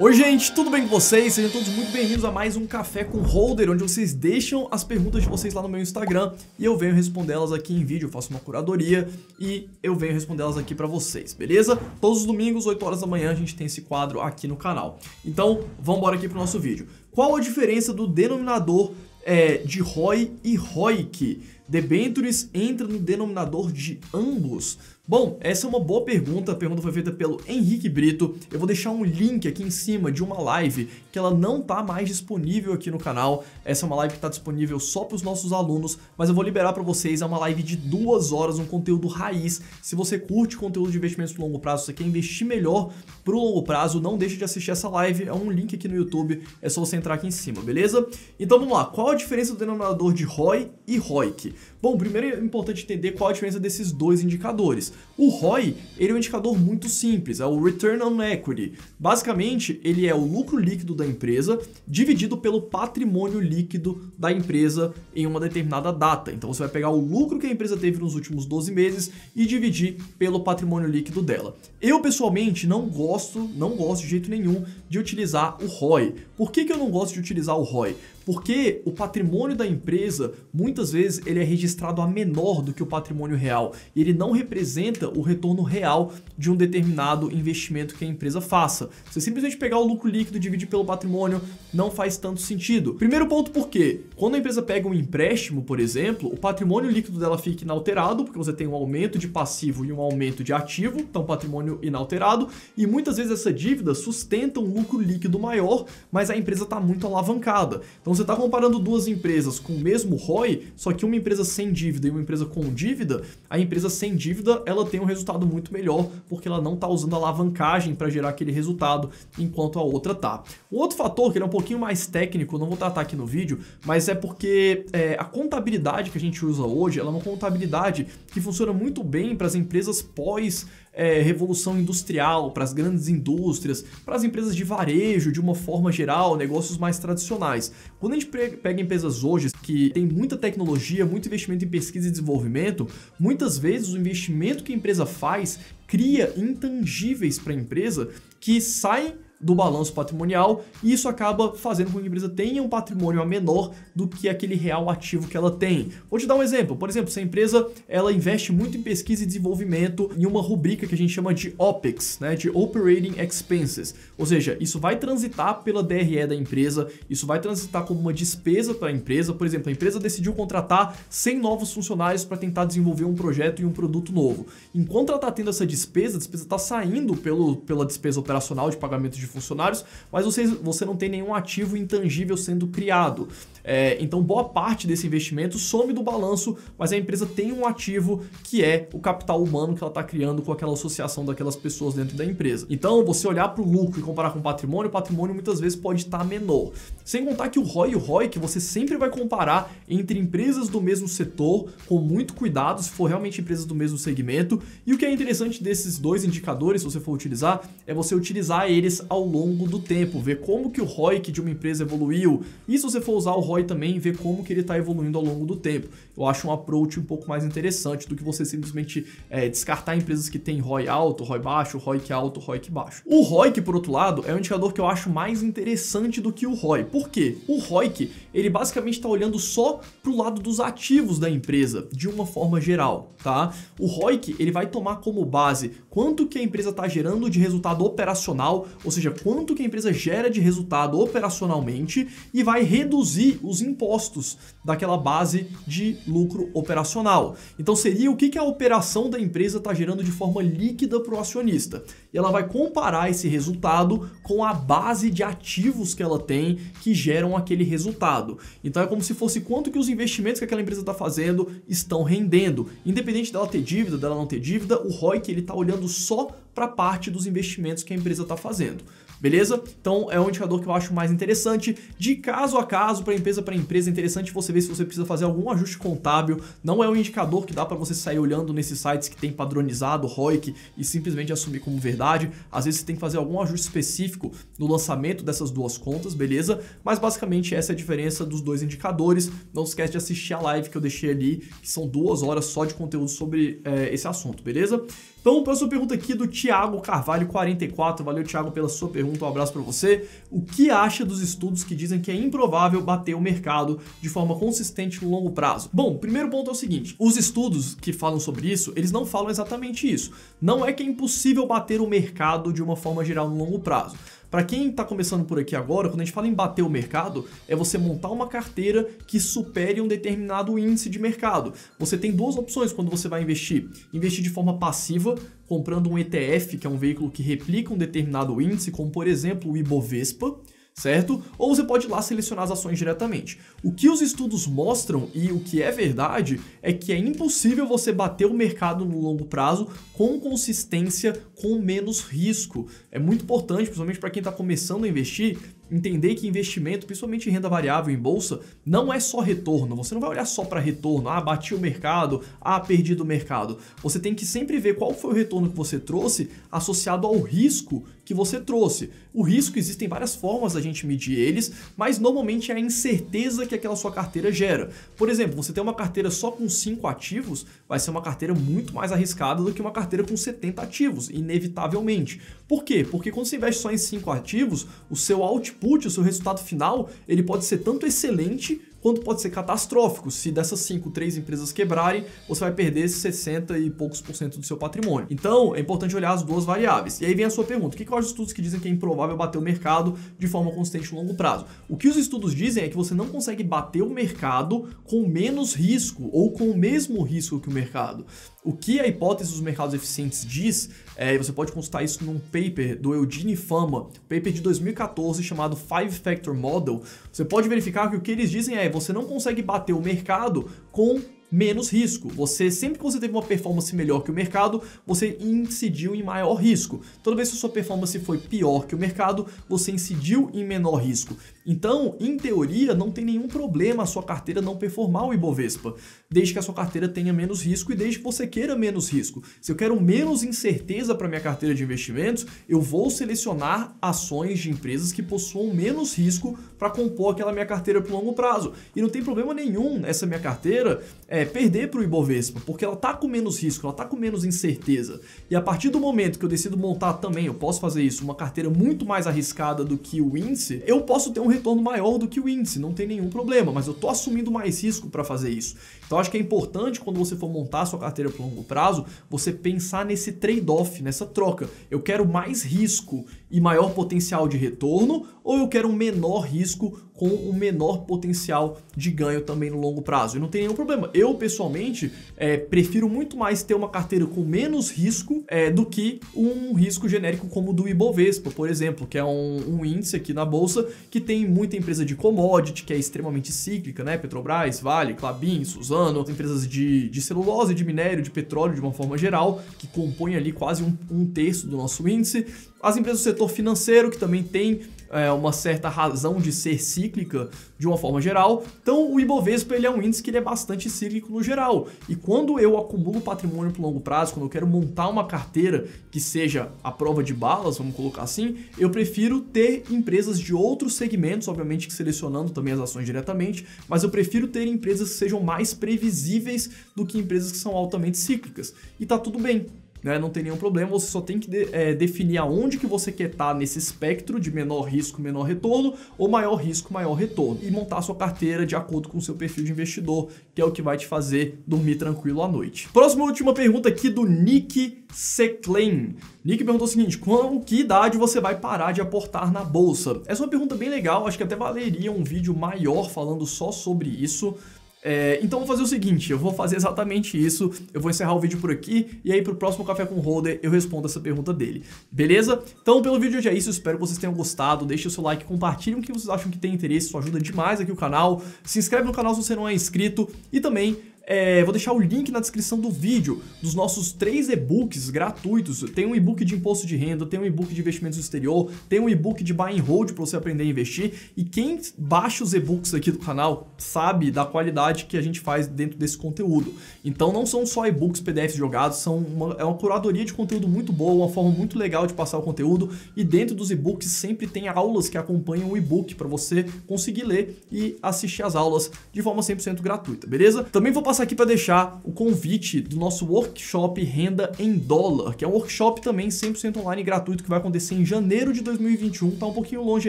Oi gente, tudo bem com vocês? Sejam todos muito bem-vindos a mais um Café com Holder, onde vocês deixam as perguntas de vocês lá no meu Instagram e eu venho respondê-las aqui em vídeo, eu faço uma curadoria e eu venho respondê-las aqui para vocês, beleza? Todos os domingos, 8 horas da manhã, a gente tem esse quadro aqui no canal. Então, vamos embora aqui pro nosso vídeo. Qual a diferença do denominador é, de ROI e ROIC? Debentures entra no denominador de ambos? Bom, essa é uma boa pergunta, a pergunta foi feita pelo Henrique Brito. Eu vou deixar um link aqui em cima de uma live que ela não tá mais disponível aqui no canal. Essa é uma live que está disponível só para os nossos alunos, mas eu vou liberar para vocês. É uma live de duas horas, um conteúdo raiz. Se você curte conteúdo de investimentos pro longo prazo, você quer investir melhor para o longo prazo, não deixe de assistir essa live. É um link aqui no YouTube, é só você entrar aqui em cima, beleza? Então vamos lá, qual a diferença do denominador de ROI e ROIC? Bom, primeiro é importante entender qual a diferença desses dois indicadores. O ROI, ele é um indicador muito simples, é o Return on Equity. Basicamente, ele é o lucro líquido da empresa dividido pelo patrimônio líquido da empresa em uma determinada data. Então você vai pegar o lucro que a empresa teve nos últimos 12 meses e dividir pelo patrimônio líquido dela. Eu pessoalmente não gosto, não gosto de jeito nenhum de utilizar o ROI. Por que, que eu não gosto de utilizar o ROI? Porque o patrimônio da empresa muitas vezes ele é registrado registrado a menor do que o patrimônio real e ele não representa o retorno real de um determinado investimento que a empresa faça. Você simplesmente pegar o lucro líquido e dividir pelo patrimônio não faz tanto sentido. Primeiro ponto porque quando a empresa pega um empréstimo, por exemplo, o patrimônio líquido dela fica inalterado porque você tem um aumento de passivo e um aumento de ativo, então patrimônio inalterado e muitas vezes essa dívida sustenta um lucro líquido maior, mas a empresa está muito alavancada. Então você está comparando duas empresas com o mesmo ROI, só que uma empresa sem dívida e uma empresa com dívida, a empresa sem dívida ela tem um resultado muito melhor porque ela não está usando alavancagem para gerar aquele resultado enquanto a outra tá. Um outro fator que ele é um pouquinho mais técnico, não vou tratar aqui no vídeo, mas é porque é, a contabilidade que a gente usa hoje ela é uma contabilidade que funciona muito bem para as empresas pós é, revolução industrial, para as grandes indústrias, para as empresas de varejo, de uma forma geral, negócios mais tradicionais. Quando a gente pega empresas hoje que tem muita tecnologia, muito investimento em pesquisa e desenvolvimento, muitas vezes o investimento que a empresa faz cria intangíveis para a empresa que saem do balanço patrimonial e isso acaba fazendo com que a empresa tenha um patrimônio menor do que aquele real ativo que ela tem. Vou te dar um exemplo. Por exemplo, se a empresa ela investe muito em pesquisa e desenvolvimento em uma rubrica que a gente chama de OPEX, né, de Operating Expenses, ou seja, isso vai transitar pela DRE da empresa, isso vai transitar como uma despesa para a empresa. Por exemplo, a empresa decidiu contratar 100 novos funcionários para tentar desenvolver um projeto e um produto novo. Enquanto ela está tendo essa despesa, a despesa está saindo pelo, pela despesa operacional de pagamento de funcionários, mas você, você não tem nenhum ativo intangível sendo criado. É, então, boa parte desse investimento some do balanço, mas a empresa tem um ativo que é o capital humano que ela está criando com aquela associação daquelas pessoas dentro da empresa. Então, você olhar para o lucro e comparar com o patrimônio, o patrimônio muitas vezes pode estar tá menor. Sem contar que o ROI e o ROI que você sempre vai comparar entre empresas do mesmo setor, com muito cuidado, se for realmente empresas do mesmo segmento. E o que é interessante desses dois indicadores, se você for utilizar, é você utilizar eles ao ao longo do tempo, ver como que o ROIC de uma empresa evoluiu. E se você for usar o ROI também, ver como que ele está evoluindo ao longo do tempo. Eu acho um approach um pouco mais interessante do que você simplesmente é, descartar empresas que têm ROI alto, ROI baixo, ROI que é alto, ROI que baixo. O ROI, por outro lado, é um indicador que eu acho mais interessante do que o ROI. Por quê? O ROI ele basicamente está olhando só para o lado dos ativos da empresa, de uma forma geral, tá? O ROIC, ele vai tomar como base quanto que a empresa está gerando de resultado operacional, ou seja, quanto que a empresa gera de resultado operacionalmente e vai reduzir os impostos daquela base de lucro operacional. Então seria o que, que a operação da empresa está gerando de forma líquida para o acionista. E ela vai comparar esse resultado com a base de ativos que ela tem que geram aquele resultado resultado. Então é como se fosse quanto que os investimentos que aquela empresa está fazendo estão rendendo. Independente dela ter dívida, dela não ter dívida, o ROI que ele está olhando só para a parte dos investimentos que a empresa está fazendo beleza? Então é um indicador que eu acho mais interessante. De caso a caso, para empresa para empresa, é interessante você ver se você precisa fazer algum ajuste contábil. Não é um indicador que dá para você sair olhando nesses sites que tem padronizado ROIC e simplesmente assumir como verdade. Às vezes você tem que fazer algum ajuste específico no lançamento dessas duas contas, beleza? Mas basicamente essa é a diferença dos dois indicadores. Não esquece de assistir a live que eu deixei ali, que são duas horas só de conteúdo sobre é, esse assunto, beleza? Então, próxima pergunta aqui do Thiago Carvalho 44. Valeu, Thiago, pela sua pergunta pergunta, um abraço para você. O que acha dos estudos que dizem que é improvável bater o mercado de forma consistente no longo prazo? Bom, primeiro ponto é o seguinte, os estudos que falam sobre isso, eles não falam exatamente isso. Não é que é impossível bater o mercado de uma forma geral no longo prazo, para quem está começando por aqui agora, quando a gente fala em bater o mercado, é você montar uma carteira que supere um determinado índice de mercado. Você tem duas opções quando você vai investir: investir de forma passiva, comprando um ETF, que é um veículo que replica um determinado índice, como por exemplo o Ibovespa certo? Ou você pode ir lá selecionar as ações diretamente. O que os estudos mostram e o que é verdade é que é impossível você bater o mercado no longo prazo com consistência, com menos risco. É muito importante, principalmente para quem está começando a investir, entender que investimento, principalmente em renda variável em bolsa, não é só retorno. Você não vai olhar só para retorno, ah, bati o mercado, ah, perdi do mercado. Você tem que sempre ver qual foi o retorno que você trouxe associado ao risco que você trouxe. O risco existem várias formas da gente medir eles, mas normalmente é a incerteza que aquela sua carteira gera. Por exemplo, você tem uma carteira só com 5 ativos, vai ser uma carteira muito mais arriscada do que uma carteira com 70 ativos, inevitavelmente. Por quê? Porque quando você investe só em 5 ativos, o seu output output, o seu resultado final, ele pode ser tanto excelente quanto pode ser catastrófico. Se dessas 5, 3 empresas quebrarem, você vai perder 60 e poucos por cento do seu patrimônio. Então, é importante olhar as duas variáveis. E aí vem a sua pergunta: o que, que os estudos que dizem que é improvável bater o mercado de forma consistente no longo prazo? O que os estudos dizem é que você não consegue bater o mercado com menos risco ou com o mesmo risco que o mercado. O que a hipótese dos mercados eficientes diz é, você pode consultar isso num paper do Eugene Fama, paper de 2014 chamado Five Factor Model. Você pode verificar que o que eles dizem é você não consegue bater o mercado com menos risco. Você sempre que você teve uma performance melhor que o mercado, você incidiu em maior risco. Toda vez que sua performance foi pior que o mercado, você incidiu em menor risco. Então, em teoria, não tem nenhum problema a sua carteira não performar o Ibovespa, desde que a sua carteira tenha menos risco e desde que você queira menos risco. Se eu quero menos incerteza para minha carteira de investimentos, eu vou selecionar ações de empresas que possuam menos risco para compor aquela minha carteira para longo prazo. E não tem problema nenhum essa minha carteira é, perder para o Ibovespa, porque ela está com menos risco, ela está com menos incerteza. E a partir do momento que eu decido montar também, eu posso fazer isso, uma carteira muito mais arriscada do que o índice, eu posso ter um retorno maior do que o índice, não tem nenhum problema, mas eu estou assumindo mais risco para fazer isso. Então acho que é importante quando você for montar sua carteira para longo prazo, você pensar nesse trade-off, nessa troca. Eu quero mais risco e maior potencial de retorno, ou eu quero um menor risco com um menor potencial de ganho também no longo prazo. E não tem nenhum problema. Eu, pessoalmente, é, prefiro muito mais ter uma carteira com menos risco é, do que um risco genérico como o do Ibovespa, por exemplo, que é um, um, índice aqui na Bolsa que tem muita empresa de commodity, que é extremamente cíclica, né? Petrobras, Vale, Clabin, Suzano, empresas de, de celulose, de minério, de petróleo de uma forma geral, que compõem ali quase um, um terço do nosso índice. As empresas do setor financeiro, que também tem é, uma certa razão de ser cíclica de uma forma geral. Então, o Ibovespa ele é um índice que ele é bastante cíclico no geral. E quando eu acumulo patrimônio para longo prazo, quando eu quero montar uma carteira que seja a prova de balas, vamos colocar assim, eu prefiro ter empresas de outros segmentos, obviamente que selecionando também as ações diretamente, mas eu prefiro ter empresas que sejam mais previsíveis do que empresas que são altamente cíclicas. E tá tudo bem né? Não tem nenhum problema, você só tem que de, é, definir aonde que você quer estar tá nesse espectro de menor risco, menor retorno, ou maior risco, maior retorno. E montar sua carteira de acordo com o seu perfil de investidor, que é o que vai te fazer dormir tranquilo à noite. Próxima última pergunta aqui do Nick Seclain. Nick perguntou o seguinte: com que idade você vai parar de aportar na bolsa? Essa é uma pergunta bem legal, acho que até valeria um vídeo maior falando só sobre isso. É, então vou fazer o seguinte, eu vou fazer exatamente isso, eu vou encerrar o vídeo por aqui e aí pro próximo Café com Holder eu respondo essa pergunta dele, beleza? Então pelo vídeo de é isso, espero que vocês tenham gostado, deixe o seu like, compartilhe o que vocês acham que tem interesse, isso ajuda demais aqui o canal, se inscreve no canal se você não é inscrito e também é, vou deixar o link na descrição do vídeo dos nossos três e-books gratuitos. Tem um e-book de imposto de renda, tem um e-book de investimentos no exterior, tem um e-book de buy and hold para você aprender a investir. E quem baixa os e-books aqui do canal sabe da qualidade que a gente faz dentro desse conteúdo. Então não são só e-books PDFs jogados, são uma, é uma curadoria de conteúdo muito boa, uma forma muito legal de passar o conteúdo. E dentro dos e-books sempre tem aulas que acompanham o e-book para você conseguir ler e assistir as aulas de forma 100% gratuita, beleza? Também vou passar passo aqui para deixar o convite do nosso workshop Renda em Dólar, que é um workshop também 100% online gratuito que vai acontecer em janeiro de 2021, tá um pouquinho longe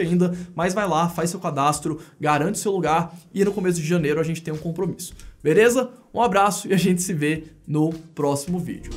ainda, mas vai lá, faz seu cadastro, garante seu lugar e no começo de janeiro a gente tem um compromisso. Beleza? Um abraço e a gente se vê no próximo vídeo.